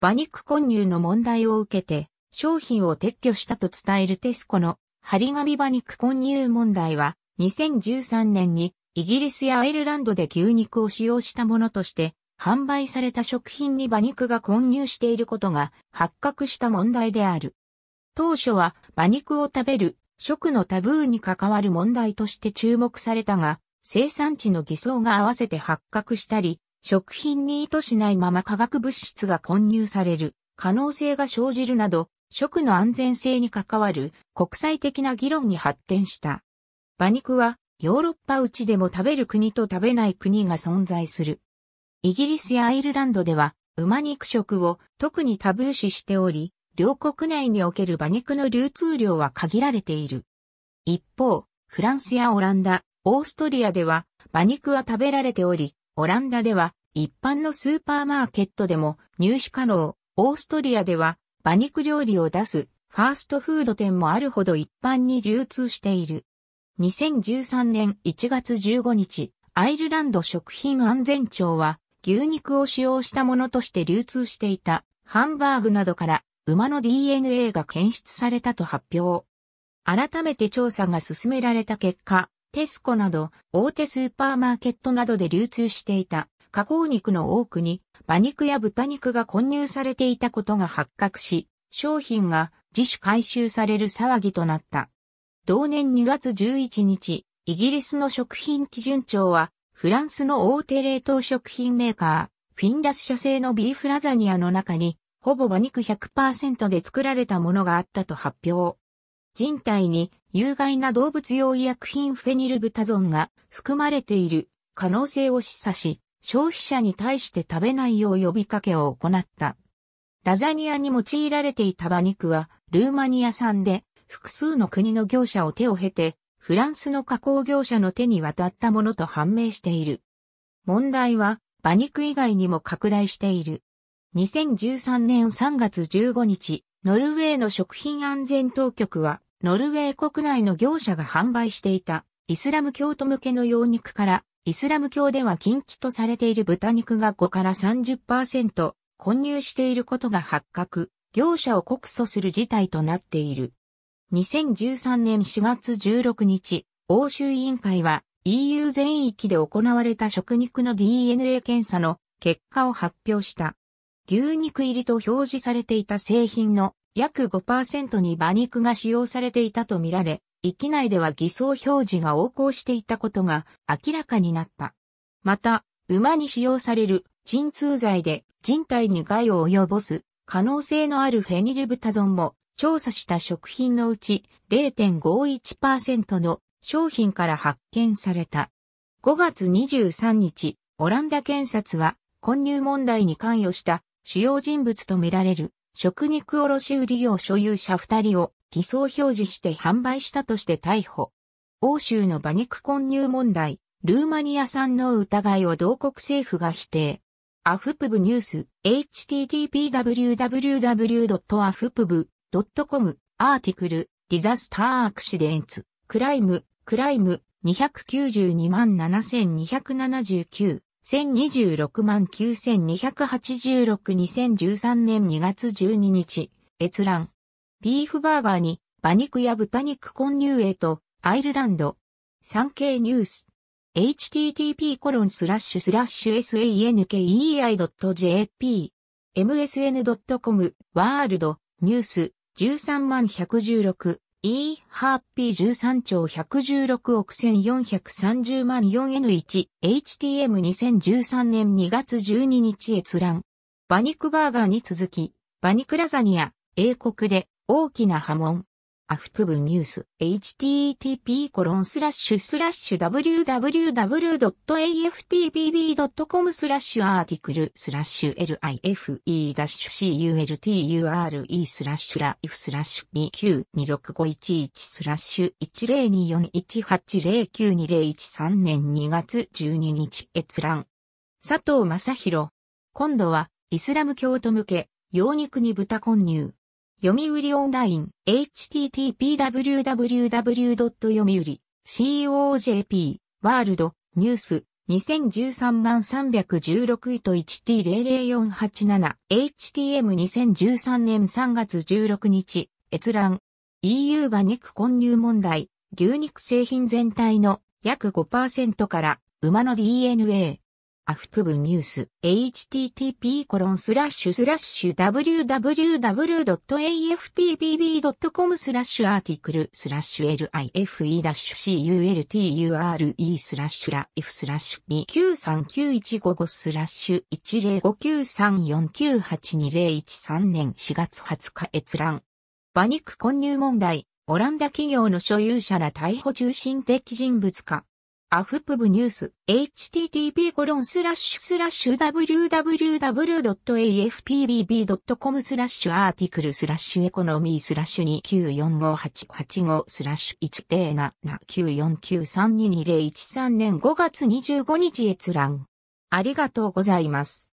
馬肉混入の問題を受けて商品を撤去したと伝えるテスコの張り紙馬肉混入問題は2013年にイギリスやアイルランドで牛肉を使用したものとして販売された食品に馬肉が混入していることが発覚した問題である。当初は馬肉を食べる食のタブーに関わる問題として注目されたが、生産地の偽装が合わせて発覚したり、食品に意図しないまま化学物質が混入される可能性が生じるなど、食の安全性に関わる国際的な議論に発展した。馬肉はヨーロッパうちでも食べる国と食べない国が存在する。イギリスやアイルランドでは馬肉食を特にタブー視しており、両国内における馬肉の流通量は限られている。一方、フランスやオランダ、オーストリアでは馬肉は食べられており、オランダでは一般のスーパーマーケットでも入手可能。オーストリアでは馬肉料理を出すファーストフード店もあるほど一般に流通している。2013年1月15日、アイルランド食品安全庁は牛肉を使用したものとして流通していたハンバーグなどから馬の DNA が検出されたと発表。改めて調査が進められた結果、テスコなど大手スーパーマーケットなどで流通していた加工肉の多くに馬肉や豚肉が混入されていたことが発覚し、商品が自主回収される騒ぎとなった。同年2月11日、イギリスの食品基準庁は、フランスの大手冷凍食品メーカー、フィンラス社製のビーフラザニアの中に、ほぼ馬肉100%で作られたものがあったと発表。人体に有害な動物用医薬品フェニルブタゾンが含まれている可能性を示唆し、消費者に対して食べないよう呼びかけを行った。ラザニアに用いられていた馬肉は、ルーマニア産で、複数の国の業者を手を経て、フランスの加工業者の手に渡ったものと判明している。問題は、馬肉以外にも拡大している。2013年3月15日、ノルウェーの食品安全当局は、ノルウェー国内の業者が販売していたイスラム教徒向けの羊肉からイスラム教では禁忌とされている豚肉が5から30%混入していることが発覚、業者を告訴する事態となっている。2013年4月16日、欧州委員会は EU 全域で行われた食肉の DNA 検査の結果を発表した。牛肉入りと表示されていた製品の約5%に馬肉が使用されていたとみられ、域内では偽装表示が横行していたことが明らかになった。また、馬に使用される鎮痛剤で人体に害を及ぼす可能性のあるフェニルブタゾンも調査した食品のうち0.51%の商品から発見された。5月23日、オランダ検察は混入問題に関与した主要人物とみられる食肉卸売業所有者二人を偽装表示して販売したとして逮捕。欧州の馬肉混入問題、ルーマニア産の疑いを同国政府が否定。アフプブニュース、http://www.afpb.com、アーティクル、ディザスターアクシデンツ、クライム、クライム、292万7279。1026万92862013年2月12日、閲覧。ビーフバーガーに馬肉や豚肉混入へとアイルランド。産経ニュース。http コロンスラッシュスラッシュ sankei.jp msn.com ワールドニュース13万116 E ハッピー13兆116億1430万 4N1 HTM2013 年2月12日閲覧。バニクバーガーに続き、バニクラザニア、英国で大きな波紋。アフプブニュース、http コロンスラッシュスラッシュ www.afpbb.com スラッシュアーティクルスラッシュ life-culture スラッシュライフスラッシュ292651スラッシュ102418092013年2月12日閲覧。佐藤正宏。今度は、イスラム教徒向け、羊肉に豚混入。読売オンライン、http://www. 読売、COJP、ワールド、ニュース、2013万316位と 1T00487、HTM2013 年3月16日、閲覧。EU 馬肉混入問題、牛肉製品全体の約5%から馬の DNA、アフプブニュース、http コロンスラッシュスラッシュ www.afpbb.com スラッシュアーティクルスラッシュ life-culture スラッシュラ f スラッシュ2939155スラッシュ105934982013年4月20日閲覧。馬肉混入問題、オランダ企業の所有者ら逮捕中心的人物か。アフプブニュース、http コロンスラッシュスラッシュ www.afpbb.com スラッシュアーティクルスラッシュエコノミースラッシュ2945885スラッシュ10794932201 3年5月25日閲覧。ありがとうございます。